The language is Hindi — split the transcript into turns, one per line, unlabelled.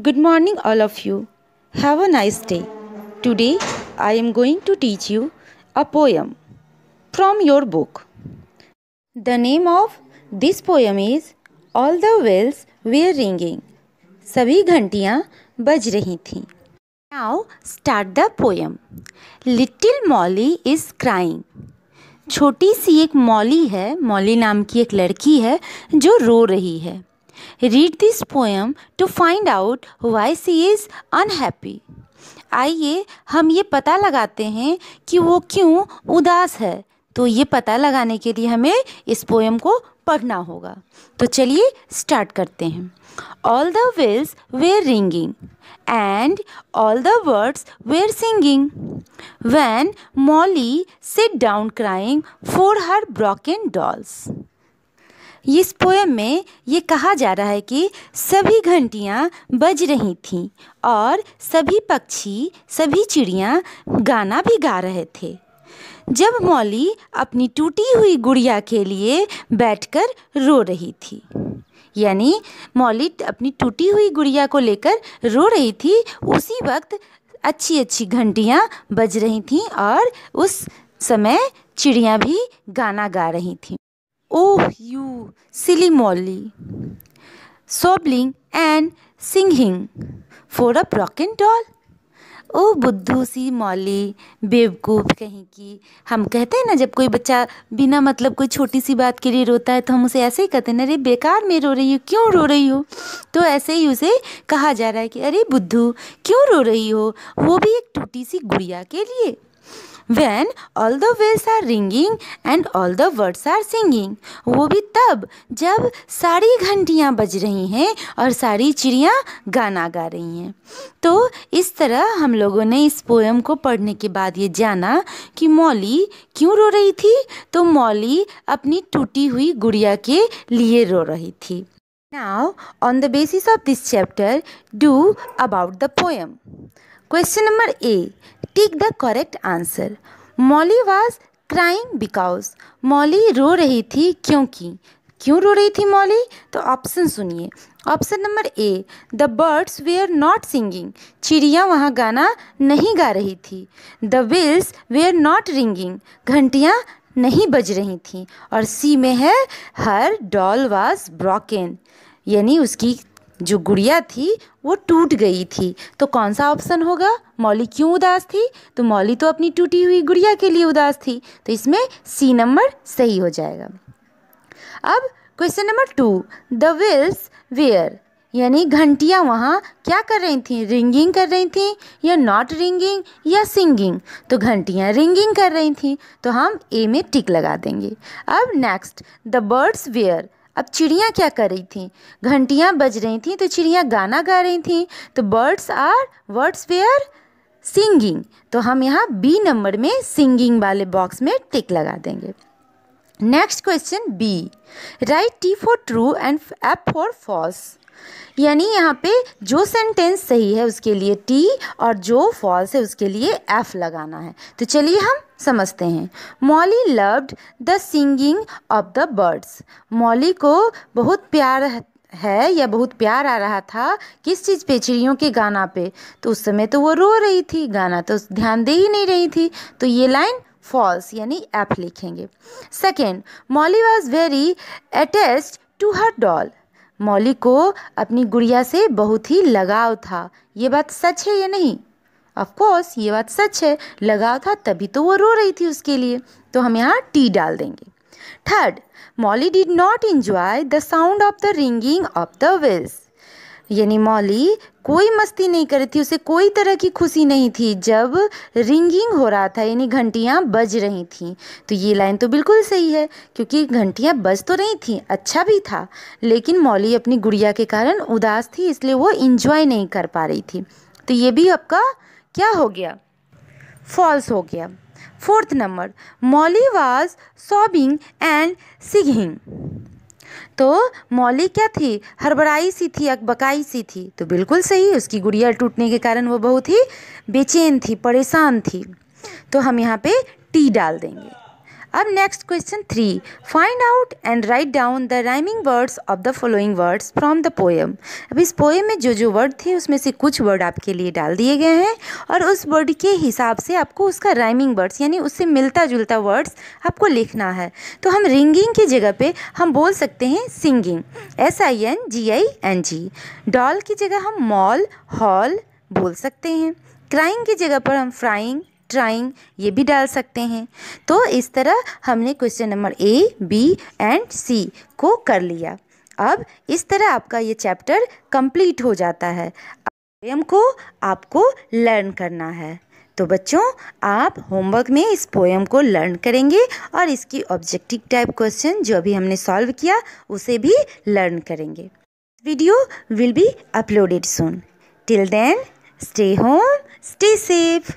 Good morning, all of you. Have a nice day. Today, I am going to teach you a poem from your book. The name of this poem is All the bells Were Ringing. sabhi ghantiyan baj rahi thi now start the poem little molly is crying छोटी सी एक मौली है मौली नाम की एक लड़की है जो रो रही है read this poem to find out why she is unhappy आइए हम ये पता लगाते हैं कि वो क्यों उदास है तो ये पता लगाने के लिए हमें इस पोएम को पढ़ना होगा तो चलिए स्टार्ट करते हैं all the bells were ringing and all the birds were singing when Molly sit down crying for her and dolls इस पोएम में ये कहा जा रहा है कि सभी घंटियाँ बज रही थीं और सभी पक्षी सभी चिड़ियाँ गाना भी गा रहे थे जब मौली अपनी टूटी हुई गुड़िया के लिए बैठकर रो रही थी यानी मौली अपनी टूटी हुई गुड़िया को लेकर रो रही थी उसी वक्त अच्छी अच्छी घंटियाँ बज रही थीं और उस समय चिड़ियाँ भी गाना गा रही थीं Oh, you silly Molly! Sobbing and singing for a broken doll. O oh, बुद्धू सी मौली बेवकूफ़ कहीं की हम कहते हैं ना जब कोई बच्चा बिना मतलब कोई छोटी सी बात के लिए रोता है तो हम उसे ऐसे ही कहते हैं ना अरे बेकार में रो रही हो क्यों रो रही हो तो ऐसे ही उसे कहा जा रहा है कि अरे बुद्धू क्यों रो रही हो वो भी एक टूटी सी गुड़िया के लिए when all the bells are ringing and all the birds are singing वो भी तब जब सारी घंटियाँ बज रही हैं और सारी चिड़ियाँ गाना गा रही हैं तो इस तरह हम लोगों ने इस पोएम को पढ़ने के बाद ये जाना कि मौली क्यों रो रही थी तो मौली अपनी टूटी हुई गुड़िया के लिए रो रही थी Now, on the basis of this chapter do about the poem question number A tick the correct answer Molly was crying because Molly रो रही थी क्योंकि क्यों रो रही थी मॉली तो ऑप्शन सुनिए option number A the birds they are not singing चिड़िया वहाँ गाना नहीं गा रही थी the bells they are not ringing घंटियाँ नहीं बज रही थीं और सी में है हर डॉल वाज ब्रॉकन यानी उसकी जो गुड़िया थी वो टूट गई थी तो कौन सा ऑप्शन होगा मौली क्यों उदास थी तो मौली तो अपनी टूटी हुई गुड़िया के लिए उदास थी तो इसमें सी नंबर सही हो जाएगा अब question number two the bells were यानी घंटियाँ वहाँ क्या कर रही थी रिंगिंग कर रही थी या नॉट रिंगिंग या सिंगिंग तो घंटियाँ रिंगिंग कर रही थी तो हम ए में टिक लगा देंगे अब नेक्स्ट द बर्ड्स वेयर अब चिड़ियाँ क्या कर रही थी घंटियाँ बज रही थी तो चिड़ियाँ गाना गा रही थी तो birds are birds were singing तो हम यहाँ बी नंबर में सिंगिंग वाले बॉक्स में टिक लगा देंगे next question B write T for true and F for false यानी यहाँ पे जो सेंटेंस सही है उसके लिए टी और जो फॉल्स है उसके लिए एफ लगाना है तो चलिए हम समझते हैं Molly loved the singing of the birds Molly को बहुत प्यार है या बहुत प्यार आ रहा था किस चीज़ पे चिड़ियों के गाना पे तो उस समय तो वो रो रही थी गाना तो ध्यान दे ही नहीं रही थी तो ये लाइन फॉल्स यानी एफ लिखेंगे second Molly was very attached to her doll Molly को अपनी गुड़िया से बहुत ही लगाव था ये बात सच है या नहीं ऑफकोर्स ये बात सच है लगाव था तभी तो वो रो रही थी उसके लिए तो हम यहाँ टी डाल देंगे third Molly did not enjoy the sound of the ringing of the bells यानी मौली कोई मस्ती नहीं कर रही थी उसे कोई तरह की खुशी नहीं थी जब रिंगिंग हो रहा था यानी घंटियाँ बज रही थी तो ये लाइन तो बिल्कुल सही है क्योंकि घंटियाँ बज तो रही थी अच्छा भी था लेकिन मौली अपनी गुड़िया के कारण उदास थी इसलिए वो इंजॉय नहीं कर पा रही थी तो ये भी आपका क्या हो गया फॉल्स हो गया fourth number Molly was sobbing and singing तो मौली क्या थी हड़बड़ाई सी थी अकबकाई सी थी तो बिल्कुल सही उसकी गुड़िया टूटने के कारण वो बहुत ही बेचैन थी परेशान थी तो हम यहाँ पे टी डाल देंगे अब next question three find out and write down the rhyming words of the following words from the poem अब इस पोएम में जो जो वर्ड थे उसमें से कुछ वर्ड आपके लिए डाल दिए गए हैं और उस वर्ड के हिसाब से आपको उसका राइमिंग वर्ड्स यानी उससे मिलता जुलता वर्ड्स आपको लिखना है तो हम रिंगिंग की जगह पे हम बोल सकते हैं singing S I N G I N G doll की जगह हम मॉल हॉल बोल सकते हैं क्राइंग की जगह पर हम फ्राइंग ट्राइंग ये भी डाल सकते हैं तो इस तरह हमने question number A B and C को कर लिया अब इस तरह आपका ये चैप्टर कंप्लीट हो जाता है पोएम को आपको लर्न करना है तो बच्चों आप होमवर्क में इस पोएम को लर्न करेंगे और इसकी ऑब्जेक्टिव टाइप क्वेश्चन जो अभी हमने सॉल्व किया उसे भी लर्न करेंगे video will be uploaded soon till then stay home stay safe